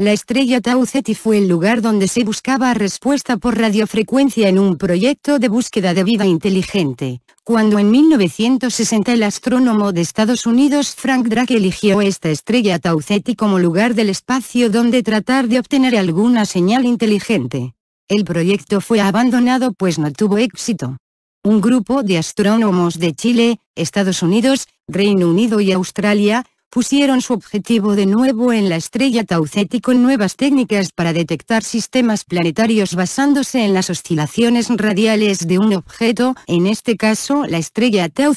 La estrella Tau Ceti fue el lugar donde se buscaba respuesta por radiofrecuencia en un proyecto de búsqueda de vida inteligente, cuando en 1960 el astrónomo de Estados Unidos Frank Drake eligió esta estrella Tau Ceti como lugar del espacio donde tratar de obtener alguna señal inteligente. El proyecto fue abandonado pues no tuvo éxito. Un grupo de astrónomos de Chile, Estados Unidos, Reino Unido y Australia, pusieron su objetivo de nuevo en la estrella Tau con nuevas técnicas para detectar sistemas planetarios basándose en las oscilaciones radiales de un objeto, en este caso la estrella Tau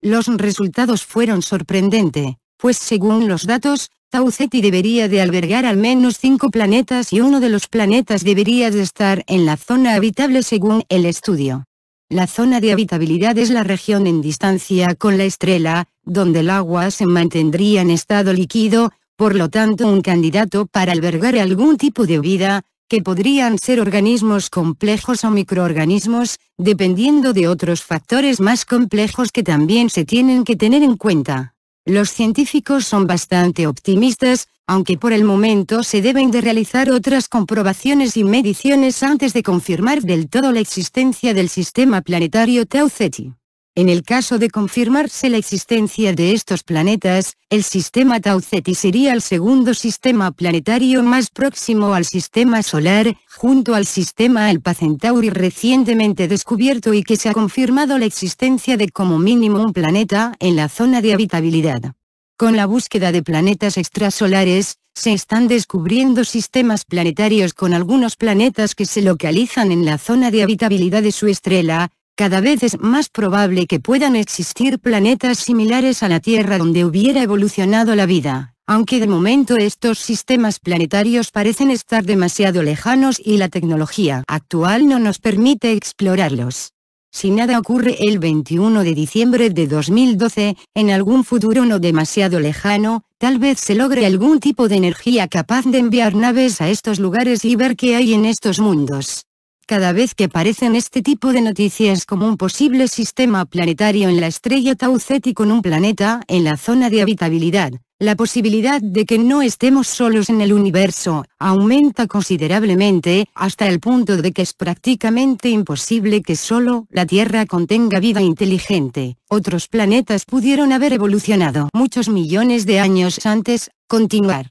Los resultados fueron sorprendentes, pues según los datos, Tauceti debería de albergar al menos cinco planetas y uno de los planetas debería de estar en la zona habitable según el estudio. La zona de habitabilidad es la región en distancia con la estrella, donde el agua se mantendría en estado líquido, por lo tanto un candidato para albergar algún tipo de vida, que podrían ser organismos complejos o microorganismos, dependiendo de otros factores más complejos que también se tienen que tener en cuenta. Los científicos son bastante optimistas, aunque por el momento se deben de realizar otras comprobaciones y mediciones antes de confirmar del todo la existencia del sistema planetario Tau Ceti. En el caso de confirmarse la existencia de estos planetas, el sistema Tau Ceti sería el segundo sistema planetario más próximo al sistema solar, junto al sistema Alpha Centauri recientemente descubierto y que se ha confirmado la existencia de como mínimo un planeta en la zona de habitabilidad. Con la búsqueda de planetas extrasolares, se están descubriendo sistemas planetarios con algunos planetas que se localizan en la zona de habitabilidad de su estrella, cada vez es más probable que puedan existir planetas similares a la Tierra donde hubiera evolucionado la vida, aunque de momento estos sistemas planetarios parecen estar demasiado lejanos y la tecnología actual no nos permite explorarlos. Si nada ocurre el 21 de diciembre de 2012, en algún futuro no demasiado lejano, tal vez se logre algún tipo de energía capaz de enviar naves a estos lugares y ver qué hay en estos mundos. Cada vez que aparecen este tipo de noticias como un posible sistema planetario en la estrella Tau Ceti con un planeta en la zona de habitabilidad, la posibilidad de que no estemos solos en el universo aumenta considerablemente, hasta el punto de que es prácticamente imposible que solo la Tierra contenga vida inteligente. Otros planetas pudieron haber evolucionado muchos millones de años antes, continuar